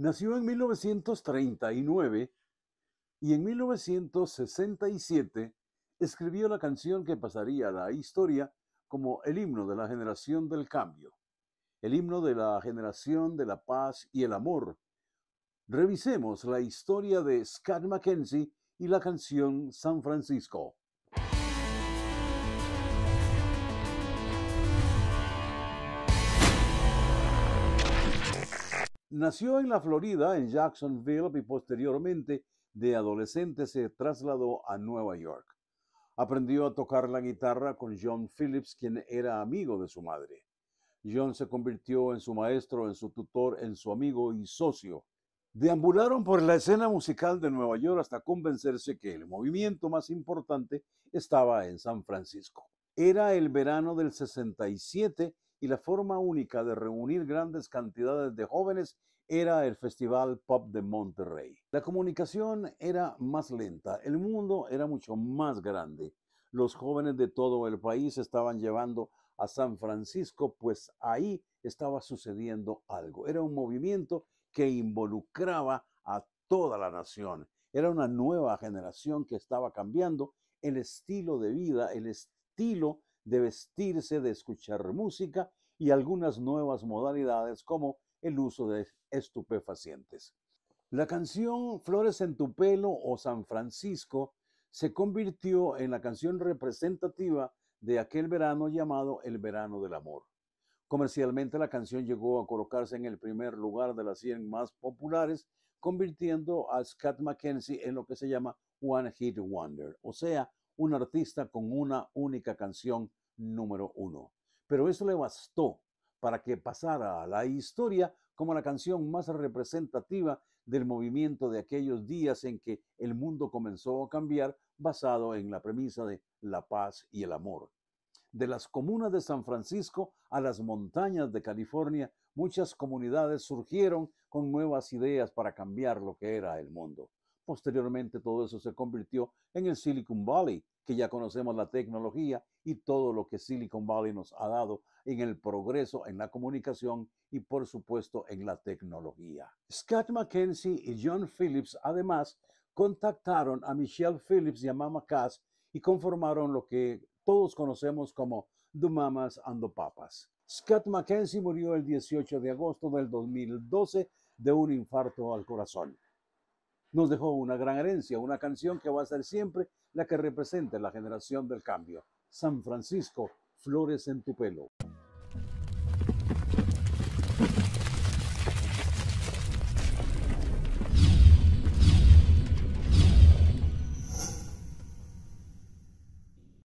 Nació en 1939 y en 1967 escribió la canción que pasaría a la historia como el himno de la generación del cambio, el himno de la generación de la paz y el amor. Revisemos la historia de Scott McKenzie y la canción San Francisco. Nació en la Florida, en Jacksonville, y posteriormente de adolescente se trasladó a Nueva York. Aprendió a tocar la guitarra con John Phillips, quien era amigo de su madre. John se convirtió en su maestro, en su tutor, en su amigo y socio. Deambularon por la escena musical de Nueva York hasta convencerse que el movimiento más importante estaba en San Francisco. Era el verano del 67 y la forma única de reunir grandes cantidades de jóvenes era el Festival Pop de Monterrey. La comunicación era más lenta, el mundo era mucho más grande. Los jóvenes de todo el país estaban llevando a San Francisco, pues ahí estaba sucediendo algo. Era un movimiento que involucraba a toda la nación. Era una nueva generación que estaba cambiando el estilo de vida, el estilo de vestirse, de escuchar música y algunas nuevas modalidades como el uso de estupefacientes. La canción Flores en tu pelo o San Francisco se convirtió en la canción representativa de aquel verano llamado El verano del amor. Comercialmente la canción llegó a colocarse en el primer lugar de las 100 más populares, convirtiendo a Scott McKenzie en lo que se llama One Hit Wonder, o sea, un artista con una única canción número uno. Pero eso le bastó para que pasara a la historia como la canción más representativa del movimiento de aquellos días en que el mundo comenzó a cambiar basado en la premisa de la paz y el amor. De las comunas de San Francisco a las montañas de California, muchas comunidades surgieron con nuevas ideas para cambiar lo que era el mundo. Posteriormente todo eso se convirtió en el Silicon Valley, que ya conocemos la tecnología y todo lo que Silicon Valley nos ha dado en el progreso, en la comunicación y por supuesto en la tecnología. Scott McKenzie y John Phillips además contactaron a Michelle Phillips y a Mama Cass y conformaron lo que todos conocemos como The Mamas and the Papas. Scott McKenzie murió el 18 de agosto del 2012 de un infarto al corazón nos dejó una gran herencia, una canción que va a ser siempre la que represente la generación del cambio. San Francisco, flores en tu pelo.